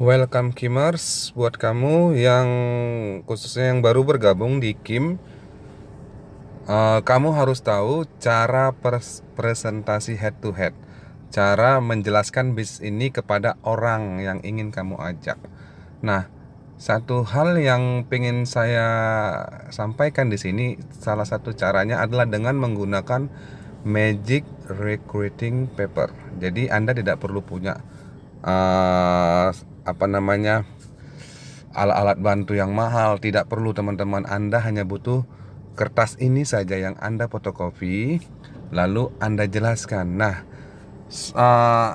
Welcome Kimers buat kamu yang khususnya yang baru bergabung di Kim. Uh, kamu harus tahu cara pres presentasi head to head, cara menjelaskan bis ini kepada orang yang ingin kamu ajak. Nah, satu hal yang ingin saya sampaikan di sini, salah satu caranya adalah dengan menggunakan Magic Recruiting Paper. Jadi Anda tidak perlu punya uh, apa namanya alat-alat bantu yang mahal tidak perlu teman-teman Anda hanya butuh kertas ini saja yang Anda fotokopi lalu Anda jelaskan nah uh,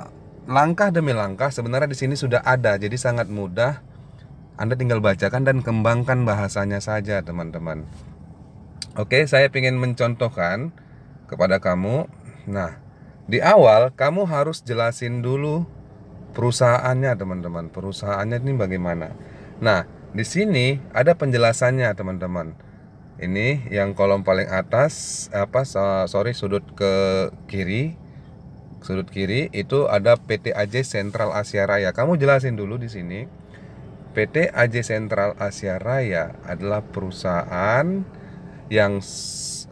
langkah demi langkah sebenarnya di sini sudah ada jadi sangat mudah Anda tinggal bacakan dan kembangkan bahasanya saja teman-teman Oke saya ingin mencontohkan kepada kamu nah di awal kamu harus jelasin dulu perusahaannya teman-teman perusahaannya ini bagaimana nah di sini ada penjelasannya teman-teman ini yang kolom paling atas apa sorry sudut ke kiri sudut kiri itu ada PT AJ Sentral Asia Raya kamu jelasin dulu di sini PT AJ Sentral Asia Raya adalah perusahaan yang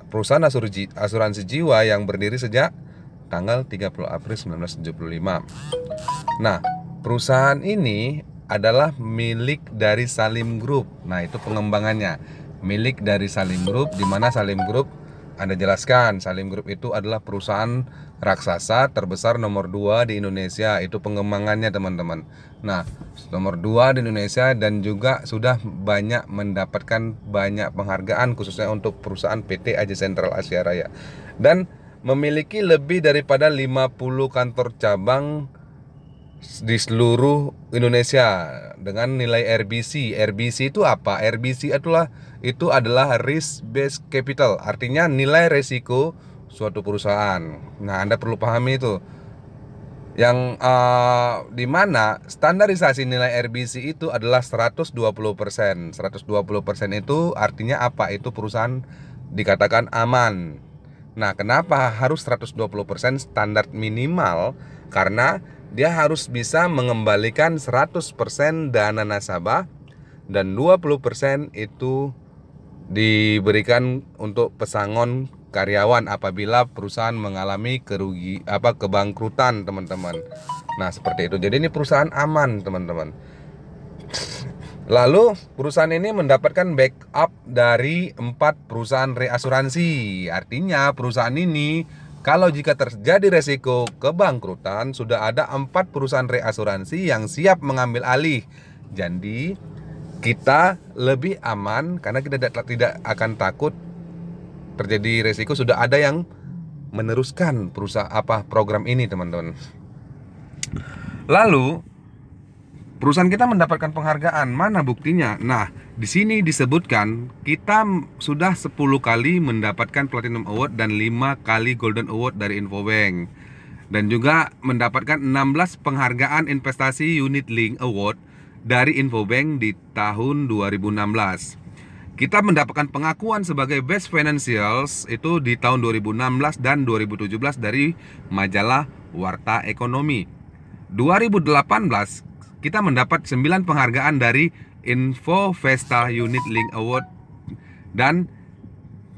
perusahaan asuransi, asuransi jiwa yang berdiri sejak tanggal 30 April 1975 Nah, perusahaan ini adalah milik dari Salim Group. Nah, itu pengembangannya. Milik dari Salim Group di mana Salim Group Anda jelaskan, Salim Group itu adalah perusahaan raksasa terbesar nomor 2 di Indonesia. Itu pengembangannya, teman-teman. Nah, nomor 2 di Indonesia dan juga sudah banyak mendapatkan banyak penghargaan khususnya untuk perusahaan PT Aji Central Asia Raya. Dan memiliki lebih daripada 50 kantor cabang di seluruh Indonesia dengan nilai RBC. RBC itu apa? RBC itulah itu adalah risk based capital, artinya nilai resiko suatu perusahaan. Nah, Anda perlu pahami itu. Yang uh, di mana standarisasi nilai RBC itu adalah 120%. 120% itu artinya apa? Itu perusahaan dikatakan aman. Nah, kenapa harus 120% standar minimal? Karena dia harus bisa mengembalikan 100% dana nasabah dan 20% itu diberikan untuk pesangon karyawan apabila perusahaan mengalami kerugi apa kebangkrutan teman-teman. Nah seperti itu. Jadi ini perusahaan aman teman-teman. Lalu perusahaan ini mendapatkan backup dari empat perusahaan reasuransi. Artinya perusahaan ini kalau jika terjadi resiko kebangkrutan, sudah ada empat perusahaan reasuransi yang siap mengambil alih. Jadi, kita lebih aman karena kita tidak, akan takut terjadi resiko sudah ada yang meneruskan perusahaan apa program ini, teman-teman. Lalu, perusahaan kita mendapatkan penghargaan. Mana buktinya? Nah, di sini disebutkan kita sudah 10 kali mendapatkan Platinum Award dan 5 kali Golden Award dari Infobank dan juga mendapatkan 16 penghargaan investasi Unit Link Award dari Infobank di tahun 2016. Kita mendapatkan pengakuan sebagai Best Financials itu di tahun 2016 dan 2017 dari majalah Warta Ekonomi. 2018 kita mendapat 9 penghargaan dari Info Vesta Unit Link Award dan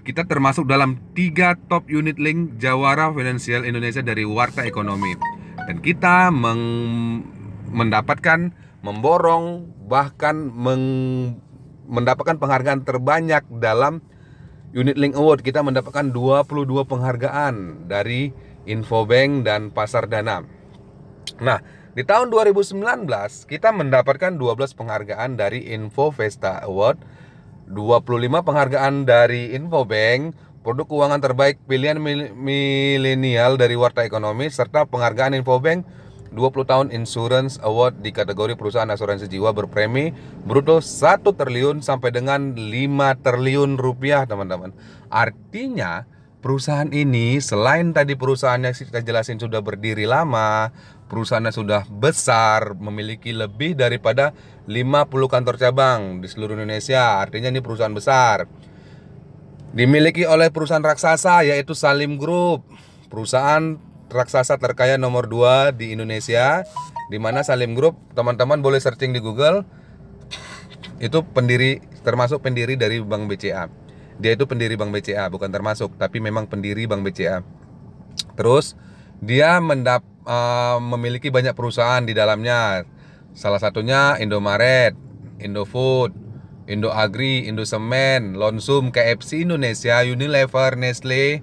kita termasuk dalam tiga top unit link Jawara finansial Indonesia dari Warta Ekonomi dan kita mendapatkan memborong bahkan meng mendapatkan penghargaan terbanyak dalam Unit Link Award kita mendapatkan 22 penghargaan dari Infobank dan Pasar Dana. Nah, di tahun 2019, kita mendapatkan 12 penghargaan dari Info Vesta Award, 25 penghargaan dari Infobank, produk keuangan terbaik pilihan milenial dari Warta Ekonomi, serta penghargaan Infobank 20 tahun Insurance Award di kategori perusahaan asuransi jiwa berpremi bruto 1 triliun sampai dengan 5 triliun rupiah, teman-teman. Artinya, perusahaan ini selain tadi perusahaannya kita jelasin sudah berdiri lama, perusahaannya sudah besar, memiliki lebih daripada 50 kantor cabang di seluruh Indonesia. Artinya ini perusahaan besar. Dimiliki oleh perusahaan raksasa yaitu Salim Group. Perusahaan raksasa terkaya nomor 2 di Indonesia di mana Salim Group, teman-teman boleh searching di Google. Itu pendiri termasuk pendiri dari Bank BCA. Dia itu pendiri Bank BCA, bukan termasuk, tapi memang pendiri Bank BCA. Terus dia mendap, uh, memiliki banyak perusahaan di dalamnya. Salah satunya Indomaret, Indofood, Indoagri, Indosemen, Lonsum, KFC Indonesia, Unilever, Nestle,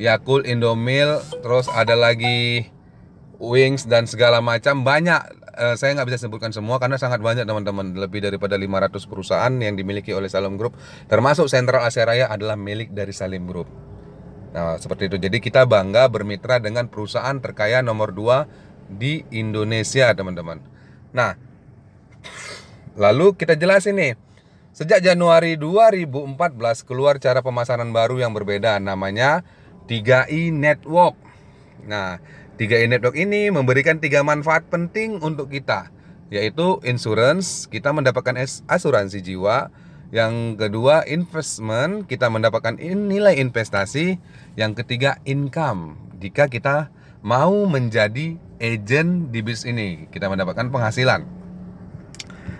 Yakult, Indomil, terus ada lagi Wings dan segala macam banyak eh, saya nggak bisa sebutkan semua karena sangat banyak teman-teman lebih daripada 500 perusahaan yang dimiliki oleh Salim Group termasuk Central Asia Raya adalah milik dari Salim Group Nah, seperti itu. Jadi kita bangga bermitra dengan perusahaan terkaya nomor 2 di Indonesia, teman-teman. Nah, lalu kita jelasin nih. Sejak Januari 2014 keluar cara pemasaran baru yang berbeda namanya 3i Network. Nah, 3i Network ini memberikan tiga manfaat penting untuk kita, yaitu insurance, kita mendapatkan asuransi jiwa, yang kedua, investment, kita mendapatkan nilai investasi. Yang ketiga, income. Jika kita mau menjadi agent di bisnis ini, kita mendapatkan penghasilan.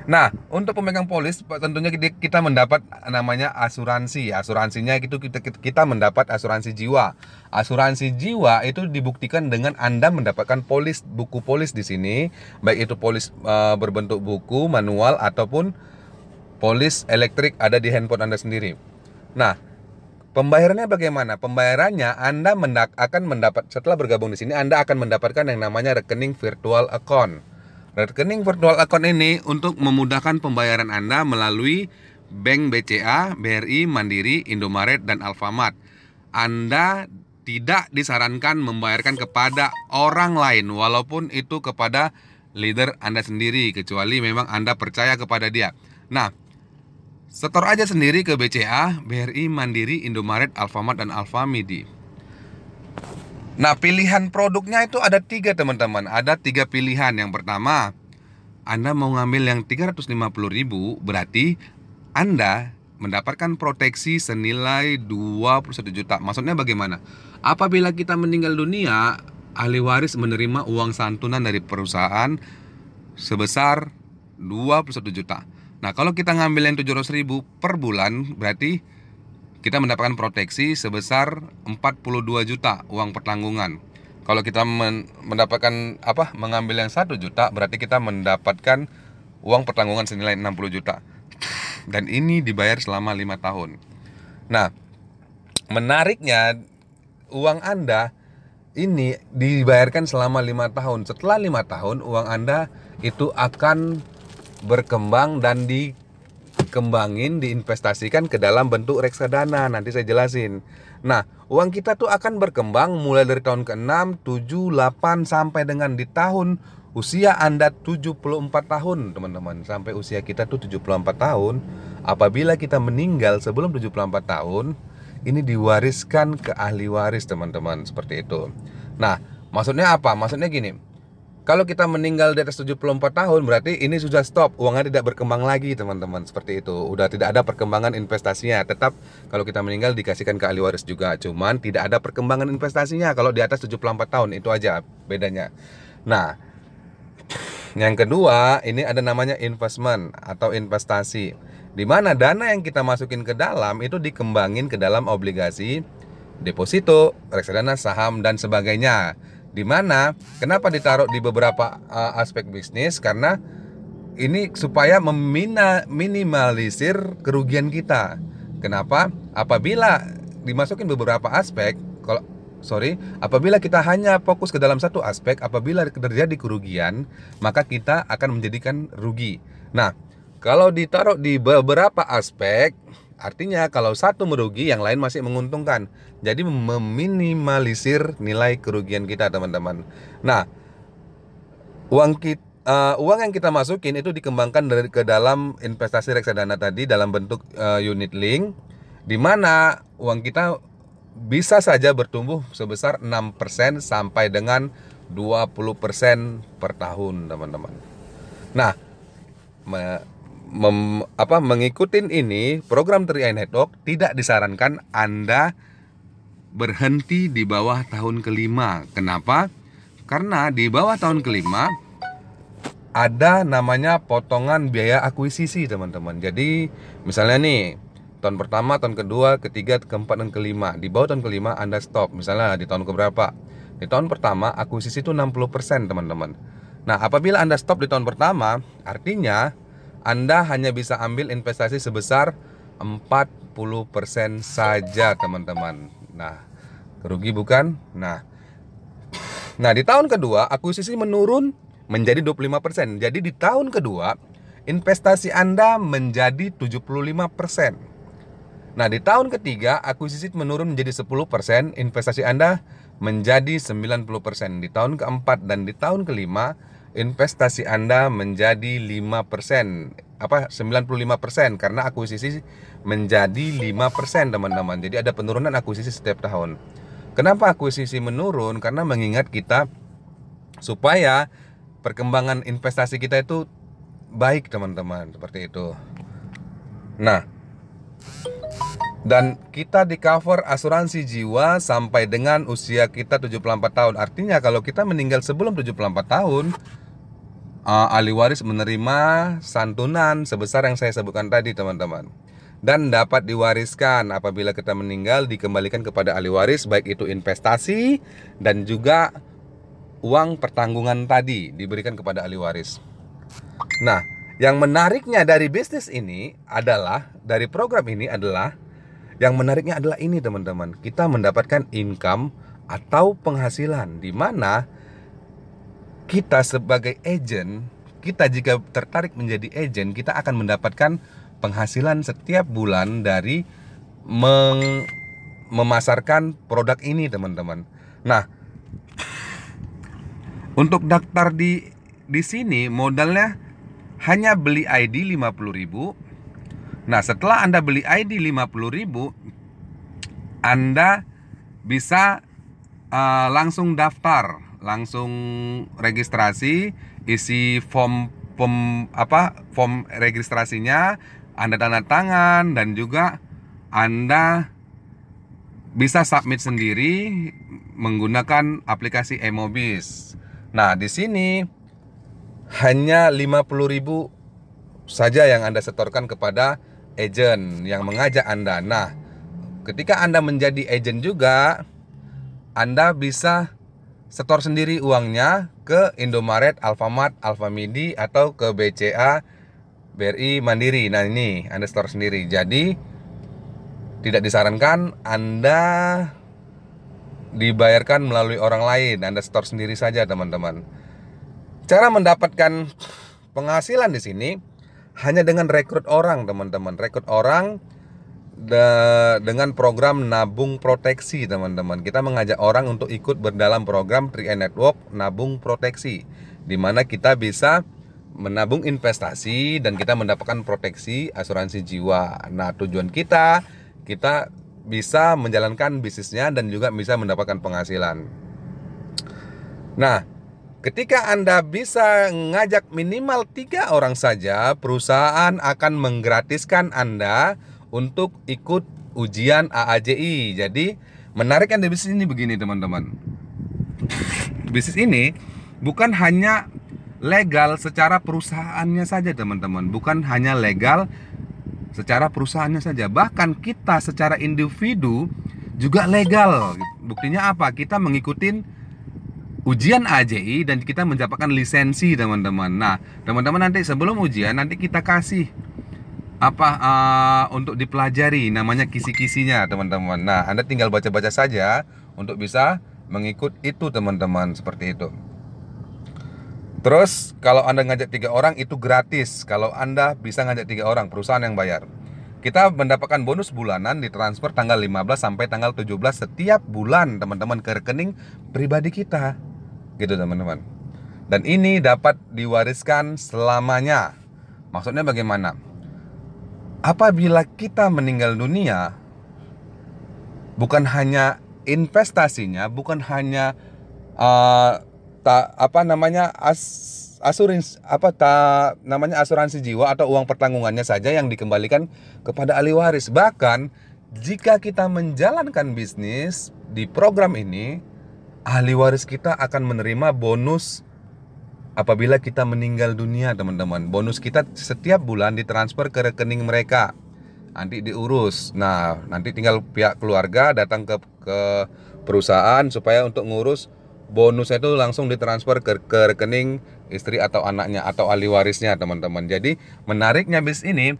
Nah, untuk pemegang polis tentunya kita mendapat namanya asuransi. Asuransinya itu kita, kita mendapat asuransi jiwa. Asuransi jiwa itu dibuktikan dengan Anda mendapatkan polis buku polis di sini, baik itu polis e, berbentuk buku, manual ataupun polis elektrik ada di handphone Anda sendiri. Nah, pembayarannya bagaimana? Pembayarannya Anda mendak akan mendapat setelah bergabung di sini Anda akan mendapatkan yang namanya rekening virtual account. Rekening virtual account ini untuk memudahkan pembayaran Anda melalui Bank BCA, BRI, Mandiri, Indomaret, dan Alfamart. Anda tidak disarankan membayarkan kepada orang lain walaupun itu kepada leader Anda sendiri kecuali memang Anda percaya kepada dia. Nah, Setor aja sendiri ke BCA, BRI, Mandiri, Indomaret, Alfamart, dan Alfamidi. Nah, pilihan produknya itu ada tiga teman-teman. Ada tiga pilihan. Yang pertama, Anda mau ngambil yang puluh ribu, berarti Anda mendapatkan proteksi senilai 21 juta. Maksudnya bagaimana? Apabila kita meninggal dunia, ahli waris menerima uang santunan dari perusahaan sebesar 21 juta. Nah, kalau kita ngambil yang 700 ribu per bulan, berarti kita mendapatkan proteksi sebesar 42 juta uang pertanggungan. Kalau kita mendapatkan apa? Mengambil yang 1 juta, berarti kita mendapatkan uang pertanggungan senilai 60 juta. Dan ini dibayar selama 5 tahun. Nah, menariknya uang Anda ini dibayarkan selama 5 tahun. Setelah 5 tahun uang Anda itu akan berkembang dan dikembangin, diinvestasikan ke dalam bentuk reksadana. Nanti saya jelasin. Nah, uang kita tuh akan berkembang mulai dari tahun ke-6, 7, 8 sampai dengan di tahun usia Anda 74 tahun, teman-teman. Sampai usia kita tuh 74 tahun, apabila kita meninggal sebelum 74 tahun, ini diwariskan ke ahli waris, teman-teman, seperti itu. Nah, maksudnya apa? Maksudnya gini, kalau kita meninggal di atas 74 tahun berarti ini sudah stop, uangnya tidak berkembang lagi teman-teman seperti itu. Udah tidak ada perkembangan investasinya. Tetap kalau kita meninggal dikasihkan ke ahli waris juga, cuman tidak ada perkembangan investasinya kalau di atas 74 tahun itu aja bedanya. Nah, yang kedua, ini ada namanya investment atau investasi. Di mana dana yang kita masukin ke dalam itu dikembangin ke dalam obligasi, deposito, reksadana, saham dan sebagainya di mana? Kenapa ditaruh di beberapa uh, aspek bisnis? Karena ini supaya meminimalisir kerugian kita. Kenapa? Apabila dimasukin beberapa aspek, kalau sorry, apabila kita hanya fokus ke dalam satu aspek, apabila terjadi kerugian, maka kita akan menjadikan rugi. Nah, kalau ditaruh di beberapa aspek, Artinya kalau satu merugi yang lain masih menguntungkan. Jadi meminimalisir nilai kerugian kita teman-teman. Nah, uang kita Uh, eh, uang yang kita masukin itu dikembangkan dari ke dalam investasi reksadana tadi dalam bentuk uh, unit link di mana uang kita bisa saja bertumbuh sebesar 6% sampai dengan 20% per tahun, teman-teman. Nah, mem, apa mengikuti ini program 3i Network tidak disarankan Anda berhenti di bawah tahun kelima. Kenapa? Karena di bawah tahun kelima ada namanya potongan biaya akuisisi, teman-teman. Jadi, misalnya nih, tahun pertama, tahun kedua, ketiga, keempat, dan kelima. Di bawah tahun kelima Anda stop. Misalnya di tahun berapa? Di tahun pertama akuisisi itu 60%, teman-teman. Nah, apabila Anda stop di tahun pertama, artinya anda hanya bisa ambil investasi sebesar 40% saja, teman-teman. Nah, rugi bukan? Nah. Nah, di tahun kedua akuisisi menurun menjadi 25%. Jadi di tahun kedua investasi Anda menjadi 75%. Nah, di tahun ketiga akuisisi menurun menjadi 10%, investasi Anda menjadi 90%. Di tahun keempat dan di tahun kelima investasi Anda menjadi 5% apa 95% karena akuisisi menjadi 5% teman-teman. Jadi ada penurunan akuisisi setiap tahun. Kenapa akuisisi menurun? Karena mengingat kita supaya perkembangan investasi kita itu baik teman-teman, seperti itu. Nah, dan kita di cover asuransi jiwa sampai dengan usia kita 74 tahun. Artinya kalau kita meninggal sebelum 74 tahun, uh, ahli waris menerima santunan sebesar yang saya sebutkan tadi teman-teman dan dapat diwariskan apabila kita meninggal dikembalikan kepada ahli waris baik itu investasi dan juga uang pertanggungan tadi diberikan kepada ahli waris. Nah, yang menariknya dari bisnis ini adalah dari program ini adalah yang menariknya adalah ini teman-teman, kita mendapatkan income atau penghasilan di mana kita sebagai agent, kita jika tertarik menjadi agent, kita akan mendapatkan penghasilan setiap bulan dari meng memasarkan produk ini, teman-teman. Nah, untuk daftar di di sini modalnya hanya beli ID 50.000. Nah, setelah Anda beli ID 50.000, Anda bisa uh, langsung daftar langsung registrasi, isi form pem, apa form registrasinya, Anda tanda tangan dan juga Anda bisa submit sendiri menggunakan aplikasi Emobis. Nah, di sini hanya 50.000 saja yang Anda setorkan kepada agent yang mengajak Anda. Nah, ketika Anda menjadi agent juga, Anda bisa setor sendiri uangnya ke Indomaret, Alfamart, Alfamidi atau ke BCA, BRI, Mandiri. Nah, ini Anda setor sendiri. Jadi tidak disarankan Anda dibayarkan melalui orang lain. Anda setor sendiri saja, teman-teman. Cara mendapatkan penghasilan di sini hanya dengan rekrut orang, teman-teman. Rekrut orang de dengan program Nabung Proteksi, teman-teman. Kita mengajak orang untuk ikut berdalam program 3 Network Nabung Proteksi, di mana kita bisa menabung investasi dan kita mendapatkan proteksi asuransi jiwa. Nah, tujuan kita kita bisa menjalankan bisnisnya dan juga bisa mendapatkan penghasilan. Nah, ketika Anda bisa ngajak minimal tiga orang saja, perusahaan akan menggratiskan Anda untuk ikut ujian AAJI. Jadi menarik kan bisnis ini begini teman-teman. Bisnis ini bukan hanya legal secara perusahaannya saja teman-teman, bukan hanya legal secara perusahaannya saja, bahkan kita secara individu juga legal. Buktinya apa? Kita mengikuti ujian AJI dan kita mendapatkan lisensi teman-teman. Nah, teman-teman nanti sebelum ujian nanti kita kasih apa uh, untuk dipelajari namanya kisi-kisinya teman-teman. Nah, Anda tinggal baca-baca saja untuk bisa mengikut itu teman-teman seperti itu. Terus kalau Anda ngajak tiga orang itu gratis kalau Anda bisa ngajak tiga orang perusahaan yang bayar. Kita mendapatkan bonus bulanan di transfer tanggal 15 sampai tanggal 17 setiap bulan teman-teman ke rekening pribadi kita. Gitu teman-teman. Dan ini dapat diwariskan selamanya. Maksudnya bagaimana? apabila kita meninggal dunia, bukan hanya investasinya, bukan hanya uh, ta, apa namanya as, asuransi apa ta, namanya asuransi jiwa atau uang pertanggungannya saja yang dikembalikan kepada ahli waris. Bahkan jika kita menjalankan bisnis di program ini, ahli waris kita akan menerima bonus apabila kita meninggal dunia teman-teman bonus kita setiap bulan ditransfer ke rekening mereka nanti diurus nah nanti tinggal pihak keluarga datang ke, ke perusahaan supaya untuk ngurus bonus itu langsung ditransfer ke, ke rekening istri atau anaknya atau ahli warisnya teman-teman jadi menariknya bis ini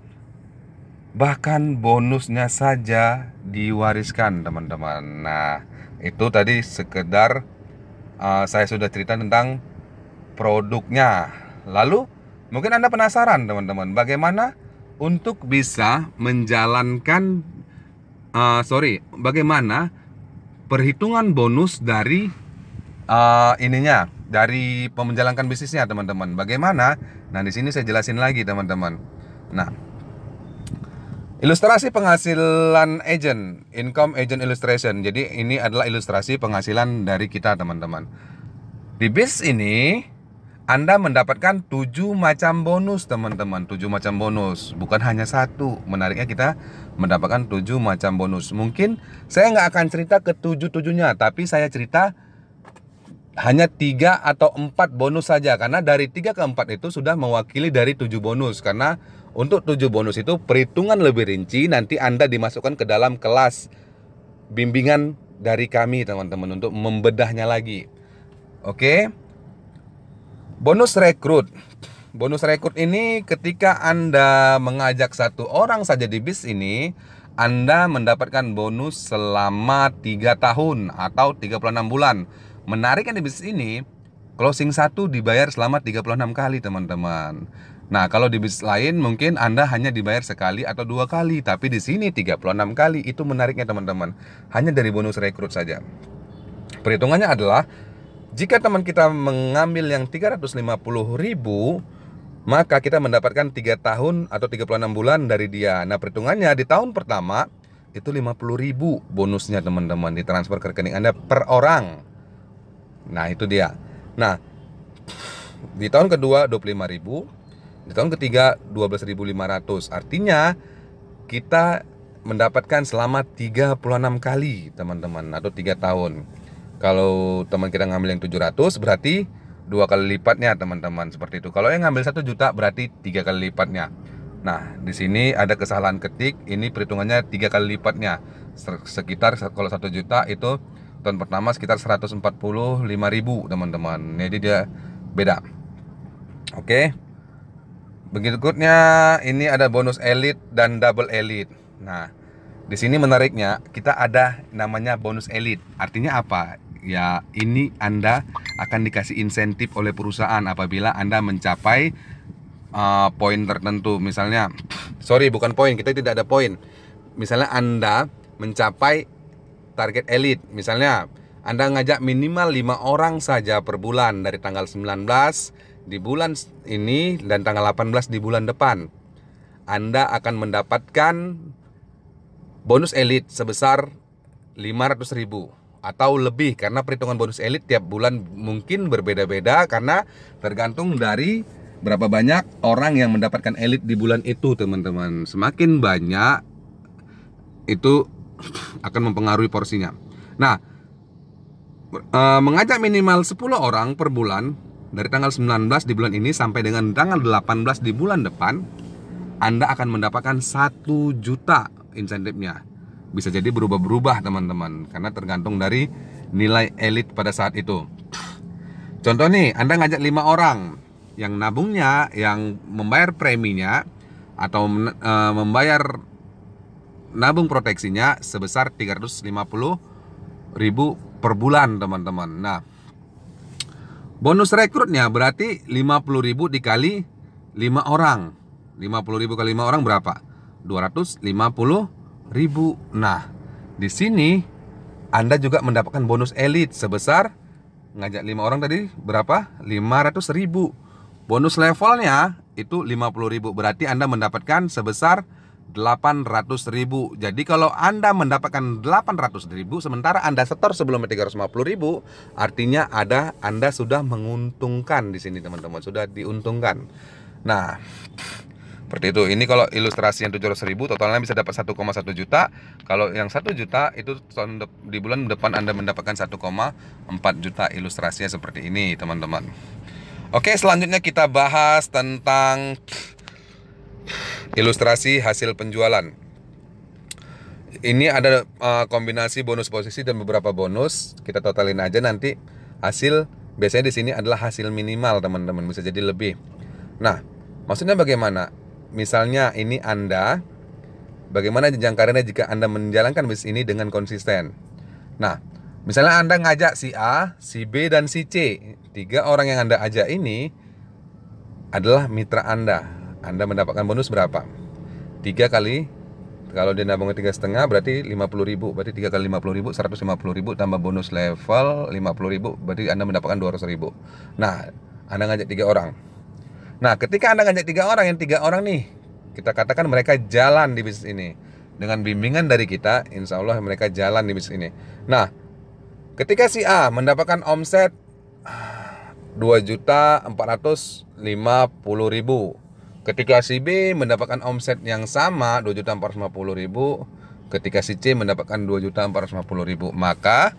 bahkan bonusnya saja diwariskan teman-teman nah itu tadi sekedar uh, saya sudah cerita tentang produknya. Lalu, mungkin Anda penasaran, teman-teman, bagaimana untuk bisa menjalankan uh, sorry, bagaimana perhitungan bonus dari uh, ininya, dari menjalankan bisnisnya, teman-teman. Bagaimana? Nah, di sini saya jelasin lagi, teman-teman. Nah, Ilustrasi penghasilan agent, income agent illustration. Jadi ini adalah ilustrasi penghasilan dari kita teman-teman. Di bis ini anda mendapatkan tujuh macam bonus teman-teman Tujuh macam bonus bukan hanya satu menariknya kita mendapatkan tujuh macam bonus mungkin saya nggak akan cerita ke tujuh-tujuhnya tapi saya cerita hanya tiga atau empat bonus saja karena dari tiga ke empat itu sudah mewakili dari tujuh bonus karena untuk tujuh bonus itu perhitungan lebih rinci nanti Anda dimasukkan ke dalam kelas bimbingan dari kami teman-teman untuk membedahnya lagi oke okay? Bonus rekrut. Bonus rekrut ini ketika Anda mengajak satu orang saja di bis ini, Anda mendapatkan bonus selama 3 tahun atau 36 bulan. Menariknya di bis ini, closing satu dibayar selama 36 kali, teman-teman. Nah, kalau di bis lain mungkin Anda hanya dibayar sekali atau dua kali, tapi di sini 36 kali. Itu menariknya, teman-teman. Hanya dari bonus rekrut saja. Perhitungannya adalah jika teman kita mengambil yang 350 ribu, maka kita mendapatkan 3 tahun atau 36 bulan dari dia. Nah, perhitungannya di tahun pertama itu 50 ribu bonusnya teman-teman di transfer ke rekening Anda per orang. Nah, itu dia. Nah, di tahun kedua 25 ribu, di tahun ketiga 12.500. Artinya kita mendapatkan selama 36 kali, teman-teman, atau 3 tahun. Kalau teman kita ngambil yang 700 berarti dua kali lipatnya teman-teman seperti itu. Kalau yang ngambil satu juta berarti tiga kali lipatnya. Nah, di sini ada kesalahan ketik, ini perhitungannya tiga kali lipatnya. Sekitar kalau satu juta itu tahun pertama sekitar 145.000, teman-teman. Jadi dia beda. Oke. Begitu berikutnya ini ada bonus elite dan double elite. Nah, di sini menariknya kita ada namanya bonus elite. Artinya apa? ya ini Anda akan dikasih insentif oleh perusahaan apabila Anda mencapai uh, poin tertentu. Misalnya, sorry bukan poin, kita tidak ada poin. Misalnya Anda mencapai target elit, misalnya Anda ngajak minimal lima orang saja per bulan dari tanggal 19 di bulan ini dan tanggal 18 di bulan depan. Anda akan mendapatkan bonus elit sebesar 500 ribu atau lebih karena perhitungan bonus elit tiap bulan mungkin berbeda-beda karena tergantung dari berapa banyak orang yang mendapatkan elit di bulan itu teman-teman semakin banyak itu akan mempengaruhi porsinya nah eh, mengajak minimal 10 orang per bulan dari tanggal 19 di bulan ini sampai dengan tanggal 18 di bulan depan Anda akan mendapatkan 1 juta insentifnya bisa jadi berubah-berubah teman-teman karena tergantung dari nilai elit pada saat itu contoh nih Anda ngajak lima orang yang nabungnya yang membayar preminya atau e, membayar nabung proteksinya sebesar 350 ribu per bulan teman-teman nah bonus rekrutnya berarti 50 ribu dikali 5 orang 50 ribu kali lima orang berapa? 250 ribu. Nah, di sini Anda juga mendapatkan bonus elit sebesar ngajak lima orang tadi berapa? 500 ribu. Bonus levelnya itu 50 ribu. Berarti Anda mendapatkan sebesar 800 ribu. Jadi kalau Anda mendapatkan 800 ribu, sementara Anda setor sebelum 350 ribu, artinya ada Anda sudah menguntungkan di sini teman-teman, sudah diuntungkan. Nah, seperti itu ini kalau ilustrasi yang 700 ribu totalnya bisa dapat 1,1 juta kalau yang 1 juta itu di bulan depan anda mendapatkan 1,4 juta ilustrasinya seperti ini teman-teman oke selanjutnya kita bahas tentang ilustrasi hasil penjualan ini ada eh, kombinasi bonus posisi dan beberapa bonus kita totalin aja nanti hasil biasanya di sini adalah hasil minimal teman-teman bisa jadi lebih nah maksudnya bagaimana misalnya ini Anda, bagaimana jenjang karirnya jika Anda menjalankan bisnis ini dengan konsisten. Nah, misalnya Anda ngajak si A, si B, dan si C. Tiga orang yang Anda ajak ini adalah mitra Anda. Anda mendapatkan bonus berapa? Tiga kali kalau dia nabungnya tiga setengah berarti lima puluh ribu berarti tiga kali lima puluh ribu seratus lima puluh ribu tambah bonus level lima puluh ribu berarti anda mendapatkan dua ratus ribu nah anda ngajak tiga orang Nah, ketika Anda ngajak tiga orang, yang tiga orang nih, kita katakan mereka jalan di bisnis ini. Dengan bimbingan dari kita, insya Allah mereka jalan di bisnis ini. Nah, ketika si A mendapatkan omset ah, dua juta empat ratus lima puluh ribu Ketika si B mendapatkan omset yang sama dua juta empat ratus lima puluh ribu Ketika si C mendapatkan dua juta empat ratus lima puluh ribu Maka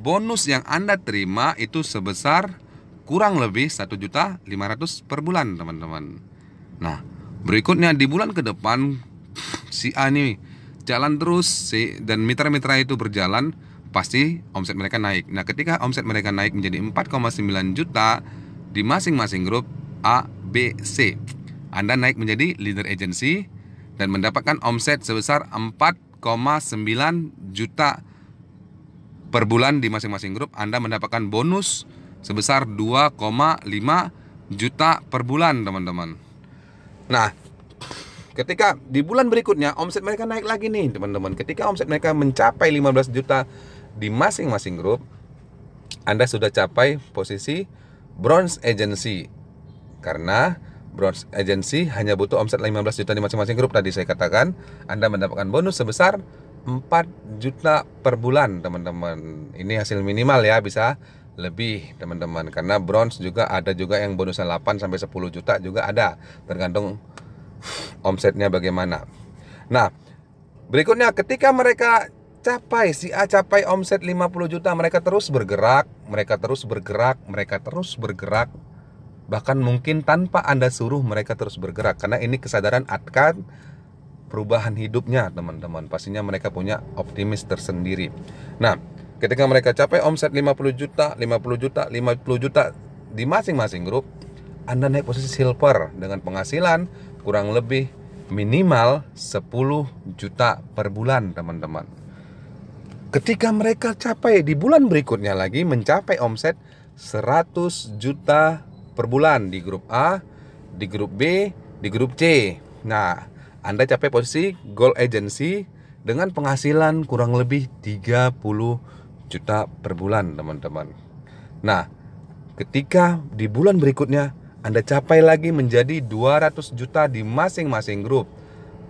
bonus yang Anda terima itu sebesar kurang lebih 1.500 per bulan teman-teman Nah berikutnya di bulan ke depan si A ini jalan terus si dan mitra-mitra itu berjalan pasti omset mereka naik Nah ketika omset mereka naik menjadi 4,9 juta di masing-masing grup A, B, C Anda naik menjadi leader agency dan mendapatkan omset sebesar 4,9 juta per bulan di masing-masing grup Anda mendapatkan bonus sebesar 2,5 juta per bulan, teman-teman. Nah, ketika di bulan berikutnya omset mereka naik lagi nih, teman-teman. Ketika omset mereka mencapai 15 juta di masing-masing grup, Anda sudah capai posisi bronze agency. Karena bronze agency hanya butuh omset 15 juta di masing-masing grup tadi saya katakan, Anda mendapatkan bonus sebesar 4 juta per bulan, teman-teman. Ini hasil minimal ya, bisa lebih teman-teman karena bronze juga ada juga yang bonusnya 8 sampai 10 juta juga ada tergantung omsetnya bagaimana nah berikutnya ketika mereka capai si A capai omset 50 juta mereka terus bergerak mereka terus bergerak mereka terus bergerak bahkan mungkin tanpa anda suruh mereka terus bergerak karena ini kesadaran akan perubahan hidupnya teman-teman pastinya mereka punya optimis tersendiri nah Ketika mereka capai omset 50 juta, 50 juta, 50 juta di masing-masing grup, Anda naik posisi silver dengan penghasilan kurang lebih minimal 10 juta per bulan, teman-teman. Ketika mereka capai di bulan berikutnya lagi mencapai omset 100 juta per bulan di grup A, di grup B, di grup C. Nah, Anda capai posisi goal agency dengan penghasilan kurang lebih 30 juta per bulan teman-teman Nah ketika di bulan berikutnya Anda capai lagi menjadi 200 juta di masing-masing grup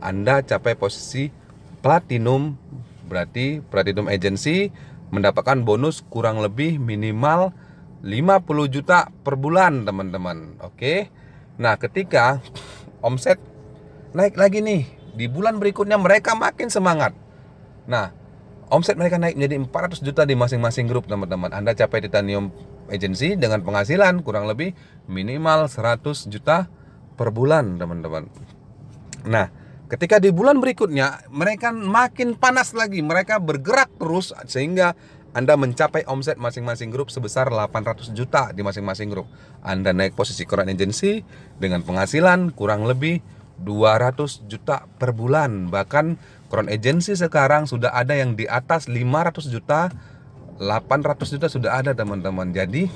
Anda capai posisi platinum berarti platinum agency mendapatkan bonus kurang lebih minimal 50 juta per bulan teman-teman Oke Nah ketika omset naik lagi nih di bulan berikutnya mereka makin semangat Nah Omset mereka naik menjadi 400 juta di masing-masing grup, teman-teman. Anda capai Titanium Agency dengan penghasilan kurang lebih minimal 100 juta per bulan, teman-teman. Nah, ketika di bulan berikutnya mereka makin panas lagi, mereka bergerak terus sehingga anda mencapai omset masing-masing grup sebesar 800 juta di masing-masing grup. Anda naik posisi koran agency dengan penghasilan kurang lebih 200 juta per bulan. Bahkan Kron Agency sekarang sudah ada yang di atas 500 juta, 800 juta sudah ada teman-teman. Jadi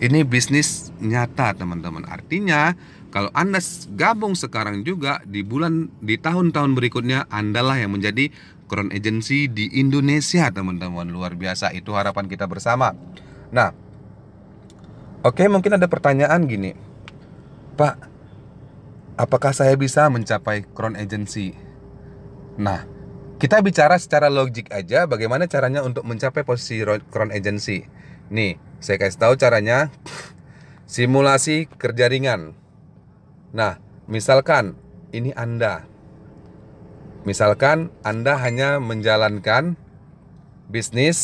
ini bisnis nyata teman-teman. Artinya kalau Anda gabung sekarang juga di bulan di tahun-tahun berikutnya Andalah yang menjadi kron Agency di Indonesia teman-teman. Luar biasa itu harapan kita bersama. Nah, oke okay, mungkin ada pertanyaan gini. Pak, apakah saya bisa mencapai kron Agency? Nah, kita bicara secara logik aja bagaimana caranya untuk mencapai posisi crown agency. Nih, saya kasih tahu caranya. Simulasi kerja ringan. Nah, misalkan ini Anda. Misalkan Anda hanya menjalankan bisnis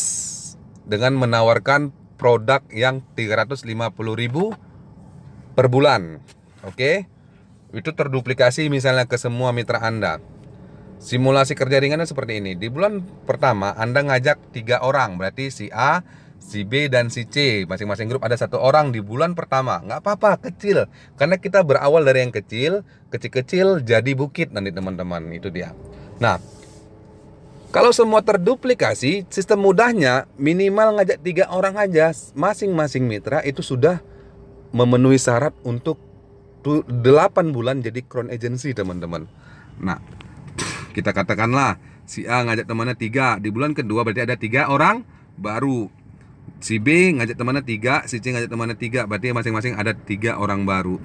dengan menawarkan produk yang 350.000 per bulan. Oke. Okay? Itu terduplikasi misalnya ke semua mitra Anda. Simulasi kerja ringannya seperti ini. Di bulan pertama Anda ngajak tiga orang, berarti si A, si B dan si C. Masing-masing grup ada satu orang di bulan pertama. Nggak apa-apa, kecil. Karena kita berawal dari yang kecil, kecil-kecil jadi bukit nanti teman-teman. Itu dia. Nah, kalau semua terduplikasi, sistem mudahnya minimal ngajak tiga orang aja. Masing-masing mitra itu sudah memenuhi syarat untuk 8 bulan jadi crown agency teman-teman. Nah, kita katakanlah si A ngajak temannya tiga di bulan kedua berarti ada tiga orang baru si B ngajak temannya tiga si C ngajak temannya tiga berarti masing-masing ada tiga orang baru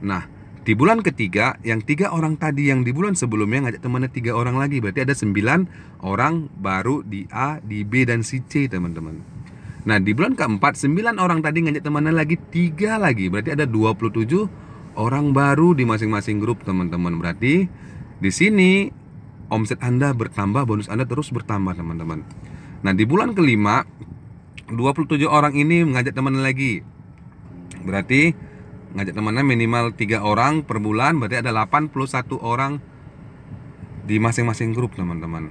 nah di bulan ketiga yang tiga orang tadi yang di bulan sebelumnya ngajak temannya tiga orang lagi berarti ada sembilan orang baru di A di B dan si C teman-teman nah di bulan keempat sembilan orang tadi ngajak temannya lagi tiga lagi berarti ada dua puluh tujuh orang baru di masing-masing grup teman-teman berarti di sini omset Anda bertambah, bonus Anda terus bertambah, teman-teman. Nah, di bulan kelima, 27 orang ini mengajak teman lagi. Berarti ngajak temannya minimal 3 orang per bulan, berarti ada 81 orang di masing-masing grup, teman-teman.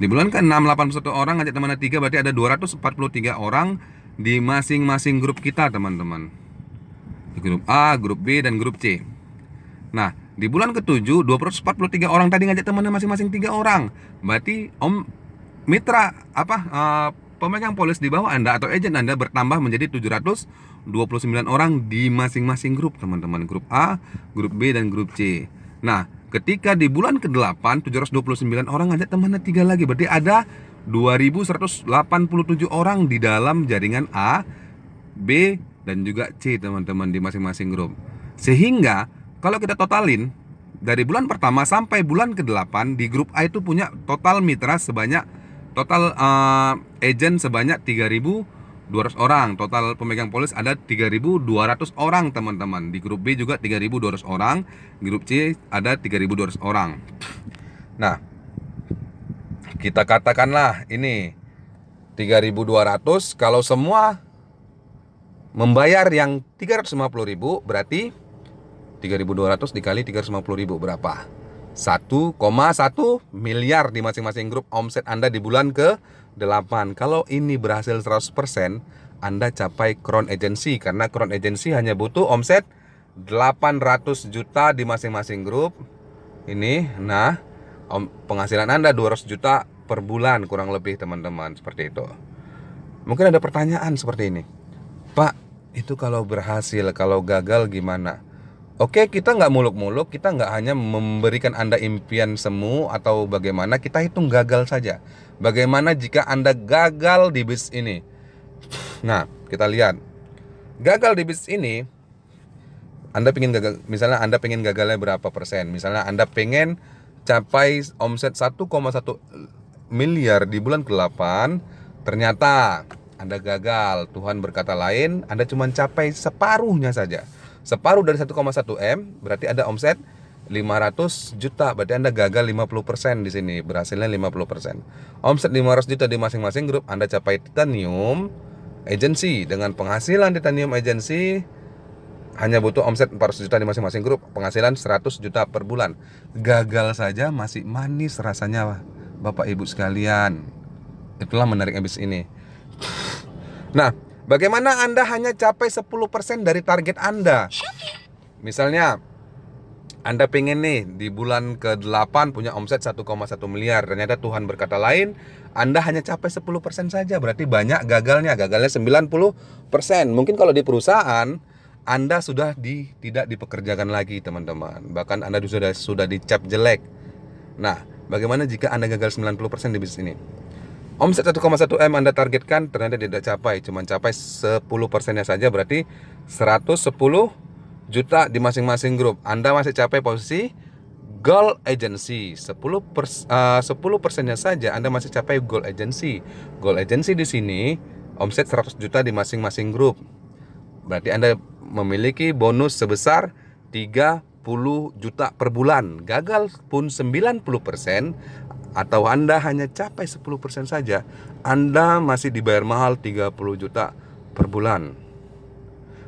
Di bulan ke-6 81 orang ngajak temannya tiga, berarti ada 243 orang di masing-masing grup kita, teman-teman. grup A, grup B dan grup C. Nah, di bulan ke-7, 243 orang tadi ngajak temannya masing-masing tiga orang. Berarti Om mitra apa uh, pemegang polis di bawah Anda atau agent Anda bertambah menjadi 729 orang di masing-masing grup, teman-teman. Grup A, grup B dan grup C. Nah, ketika di bulan ke-8 729 orang ngajak temannya tiga lagi. Berarti ada 2187 orang di dalam jaringan A, B dan juga C, teman-teman di masing-masing grup. Sehingga kalau kita totalin dari bulan pertama sampai bulan ke-8 di grup A itu punya total mitra sebanyak total uh, agent sebanyak 3.200 orang, total pemegang polis ada 3.200 orang teman-teman. Di grup B juga 3.200 orang, grup C ada 3.200 orang. Nah, kita katakanlah ini 3.200 kalau semua membayar yang 350.000 berarti 3.200 dikali 350.000 berapa? 1,1 miliar di masing-masing grup omset Anda di bulan ke-8. Kalau ini berhasil 100%, Anda capai crown agency karena crown agency hanya butuh omset 800 juta di masing-masing grup. Ini nah om, penghasilan Anda 200 juta per bulan kurang lebih teman-teman seperti itu. Mungkin ada pertanyaan seperti ini. Pak, itu kalau berhasil, kalau gagal gimana? Oke, kita nggak muluk-muluk, kita nggak hanya memberikan Anda impian semu atau bagaimana, kita hitung gagal saja. Bagaimana jika Anda gagal di bis ini? Nah, kita lihat. Gagal di bis ini, Anda pengen gagal, misalnya Anda pengen gagalnya berapa persen? Misalnya Anda pengen capai omset 1,1 miliar di bulan ke-8, ternyata Anda gagal. Tuhan berkata lain, Anda cuma capai separuhnya saja Separuh dari 1,1 M berarti ada omset 500 juta berarti Anda gagal 50% di sini berhasilnya 50%. Omset 500 juta di masing-masing grup Anda capai Titanium Agency dengan penghasilan Titanium Agency hanya butuh omset 400 juta di masing-masing grup, penghasilan 100 juta per bulan. Gagal saja masih manis rasanya, Bapak Ibu sekalian. Itulah menarik habis ini. Nah, Bagaimana Anda hanya capai 10% dari target Anda? Misalnya, Anda pengen nih di bulan ke-8 punya omset 1,1 miliar. Ternyata Tuhan berkata lain, Anda hanya capai 10% saja. Berarti banyak gagalnya, gagalnya 90%. Mungkin kalau di perusahaan, anda sudah di, tidak dipekerjakan lagi teman-teman Bahkan Anda sudah, sudah dicap jelek Nah, bagaimana jika Anda gagal 90% di bisnis ini? Omset 1,1 M Anda targetkan ternyata tidak capai, cuma capai 10 persennya saja berarti 110 juta di masing-masing grup. Anda masih capai posisi goal agency 10 uh, 10 persennya saja Anda masih capai goal agency. Goal agency di sini omset 100 juta di masing-masing grup. Berarti Anda memiliki bonus sebesar 30 juta per bulan. Gagal pun 90%, atau Anda hanya capai 10% saja, Anda masih dibayar mahal 30 juta per bulan.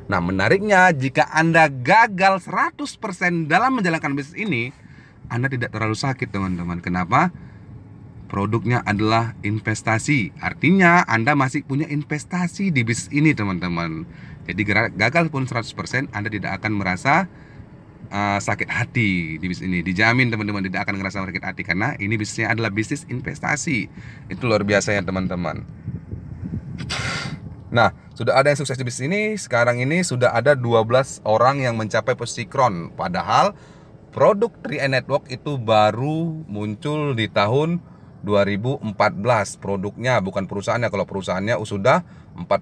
Nah, menariknya jika Anda gagal 100% dalam menjalankan bisnis ini, Anda tidak terlalu sakit, teman-teman. Kenapa? Produknya adalah investasi. Artinya Anda masih punya investasi di bisnis ini, teman-teman. Jadi gagal pun 100%, Anda tidak akan merasa Eh, sakit hati di bisnis ini. Dijamin teman-teman tidak akan ngerasa sakit hati karena ini bisnisnya adalah bisnis investasi. Itu luar biasa ya teman-teman. Nah, sudah ada yang sukses di bisnis ini. Sekarang ini sudah ada 12 orang yang mencapai posisi kron. Padahal produk 3 Network itu baru muncul di tahun 2014 produknya bukan perusahaannya kalau perusahaannya sudah 44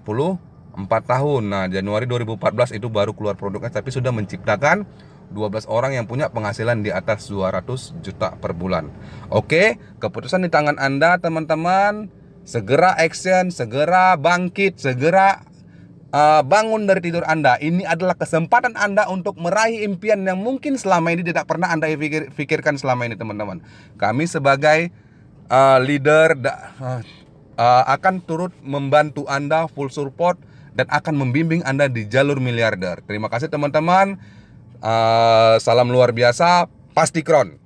tahun nah Januari 2014 itu baru keluar produknya tapi sudah menciptakan 12 orang yang punya penghasilan di atas 200 juta per bulan. Oke, keputusan di tangan Anda, teman-teman. Segera action, segera bangkit, segera uh, bangun dari tidur Anda. Ini adalah kesempatan Anda untuk meraih impian yang mungkin selama ini tidak pernah Anda pikirkan selama ini, teman-teman. Kami sebagai uh, leader da, uh, uh, akan turut membantu Anda full support dan akan membimbing Anda di jalur miliarder. Terima kasih teman-teman. Uh, salam luar biasa, pasti kron.